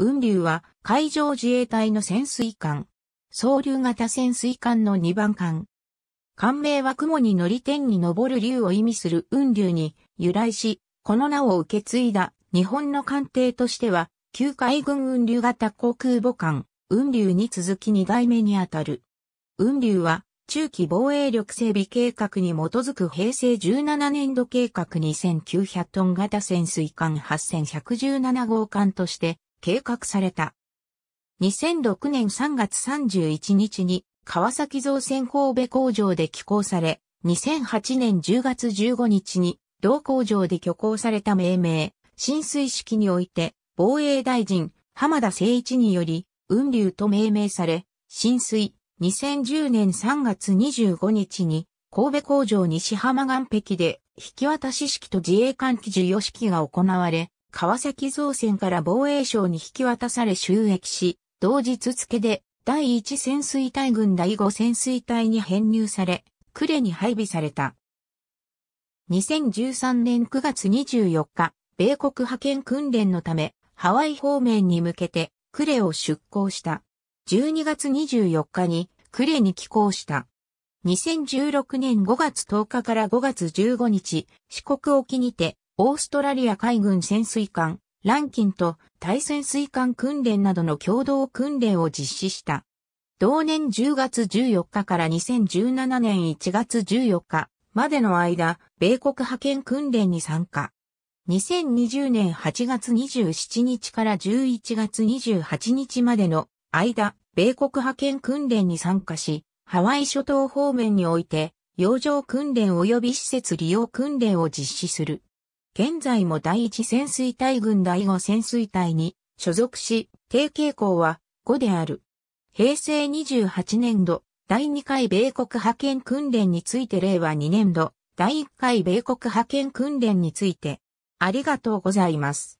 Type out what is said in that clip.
雲竜は海上自衛隊の潜水艦。総流型潜水艦の2番艦。艦名は雲に乗り天に昇る竜を意味する雲竜に由来し、この名を受け継いだ日本の艦艇としては、旧海軍雲竜型航空母艦、雲竜に続き2代目にあたる。雲竜は中期防衛力整備計画に基づく平成17年度計画2900トン型潜水艦8117号艦として計画された。2006年3月31日に川崎造船神戸工場で寄港され、2008年10月15日に同工場で挙行された命名、浸水式において防衛大臣浜田誠一により雲流と命名され、浸水2010年3月25日に神戸工場西浜岸壁で引き渡し式と自衛艦機授与式が行われ、川崎造船から防衛省に引き渡され収益し、同日付で第1潜水隊軍第5潜水隊に編入され、呉に配備された。2013年9月24日、米国派遣訓練のため、ハワイ方面に向けて、呉を出港した。12月24日に、呉に寄港した。2016年5月10日から5月15日、四国沖にて、オーストラリア海軍潜水艦、ランキンと対潜水艦訓練などの共同訓練を実施した。同年10月14日から2017年1月14日までの間、米国派遣訓練に参加。2020年8月27日から11月28日までの間、米国派遣訓練に参加し、ハワイ諸島方面において、洋上訓練及び施設利用訓練を実施する。現在も第一潜水隊軍第五潜水隊に所属し、低傾向は5である。平成28年度、第2回米国派遣訓練について令和2年度、第1回米国派遣訓練について、ありがとうございます。